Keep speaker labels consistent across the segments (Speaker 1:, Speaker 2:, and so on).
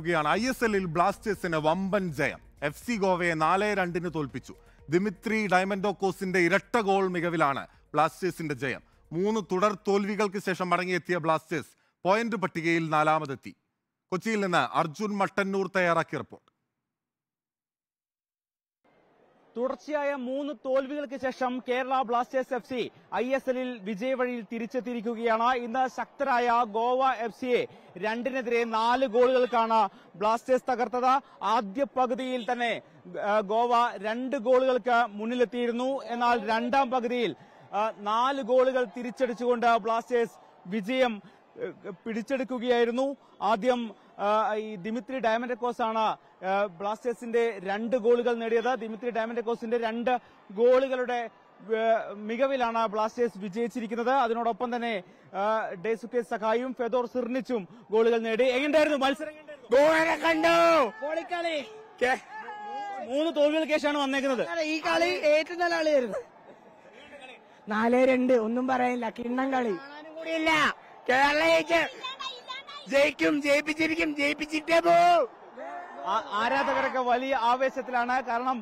Speaker 1: ുകയാണ് I S എല്ലിൽ ബ്ലാസ്റ്റേഴ്സിന് വമ്പൻ ജയം എഫ് സി ഗോവയെ നാല് രണ്ടിന് തോൽപ്പിച്ചു ദിമിത്രി ഡയമൻഡോക്കോസിന്റെ ഇരട്ട ഗോൾ മികവിലാണ് ബ്ലാസ്റ്റേഴ്സിന്റെ ജയം മൂന്ന് തുടർ തോൽവികൾക്ക് ശേഷം മടങ്ങിയെത്തിയ ബ്ലാസ്റ്റേഴ്സ് പോയിന്റ് പട്ടികയിൽ നാലാമതെത്തി കൊച്ചിയിൽ നിന്ന് അർജുൻ മട്ടന്നൂർ തയ്യാറാക്കിയ റിപ്പോർട്ട്
Speaker 2: തുടർച്ചയായ മൂന്ന് തോൽവികൾക്ക് ശേഷം Kerala Blasters F C I S എല്ലിൽ വിജയവഴിയിൽ തിരിച്ചെത്തിയിരിക്കുകയാണ് ഇന്ന് ശക്തരായ ഗോവ എഫ് സിയെ രണ്ടിനെതിരെ നാല് ഗോളുകൾക്കാണ് ബ്ലാസ്റ്റേഴ്സ് തകർത്തത് ആദ്യ പകുതിയിൽ തന്നെ ഗോവ രണ്ട് ഗോളുകൾക്ക് മുന്നിലെത്തിയിരുന്നു എന്നാൽ രണ്ടാം പകുതിയിൽ നാല് ഗോളുകൾ തിരിച്ചടിച്ചുകൊണ്ട് ബ്ലാസ്റ്റേഴ്സ് വിജയം പിടിച്ചെടുക്കുകയായിരുന്നു ആദ്യം ഈ ദിമിത്രി ഡയമൻഡക്കോസ് ആണ് ബ്ലാസ്റ്റേഴ്സിന്റെ രണ്ട് ഗോളുകൾ നേടിയത് ദിമിത്രി ഡയമൻഡക്കോസിന്റെ രണ്ട് ഗോളുകളുടെ മികവിലാണ് ബ്ലാസ്റ്റേഴ്സ് വിജയിച്ചിരിക്കുന്നത് അതിനോടൊപ്പം തന്നെ ഡേസുക്കെ സഖായും ഫെദോർ സിർണിച്ചും ഗോളുകൾ നേടി എങ്ങനെയായിരുന്നു മത്സരം കണ്ടു മൂന്ന് തോൽവികൾക്ക് ശേഷമാണ് വന്നേക്കുന്നത് ഈ കളി ഏറ്റവും നല്ല കളിയായിരുന്നു നാല് രണ്ട് ഒന്നും പറയാനില്ല കിണ്ണം കളി കൂടിയില്ല കേരള ജയിക്കും ജയിപ്പിച്ചിരിക്കും ജയിപ്പിച്ചിട്ടേ പോ ആരാധകരൊക്കെ വലിയ ആവേശത്തിലാണ് കാരണം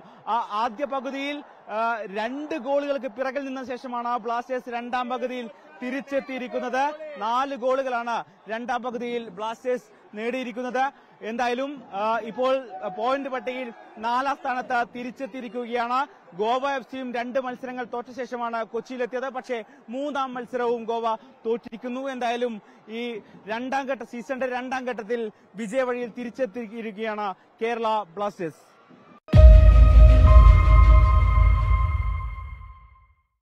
Speaker 2: ആദ്യ പകുതിയിൽ രണ്ട് ഗോളുകൾക്ക് പിറകിൽ നിന്ന ശേഷമാണ് ബ്ലാസ്റ്റേഴ്സ് രണ്ടാം പകുതിയിൽ തിരിച്ചെത്തിയിരിക്കുന്നത് നാല് ഗോളുകളാണ് രണ്ടാം പകുതിയിൽ ബ്ലാസ്റ്റേഴ്സ് നേടിയിരിക്കുന്നത് എന്തായാലും ഇപ്പോൾ പോയിന്റ് പട്ടികയിൽ നാലാം സ്ഥാനത്ത് തിരിച്ചെത്തിയിരിക്കുകയാണ് ഗോവ എഫ് സിയും രണ്ട് മത്സരങ്ങൾ തോറ്റ ശേഷമാണ് കൊച്ചിയിലെത്തിയത് പക്ഷേ മൂന്നാം മത്സരവും ഗോവ തോറ്റിരിക്കുന്നു എന്തായാലും ഈ രണ്ടാം ഘട്ട സീസണിന്റെ രണ്ടാം ഘട്ടത്തിൽ വിജയവഴിയിൽ തിരിച്ചെത്തിയിരിക്കുകയാണ് കേരള ബ്ലാസ്റ്റേഴ്സ്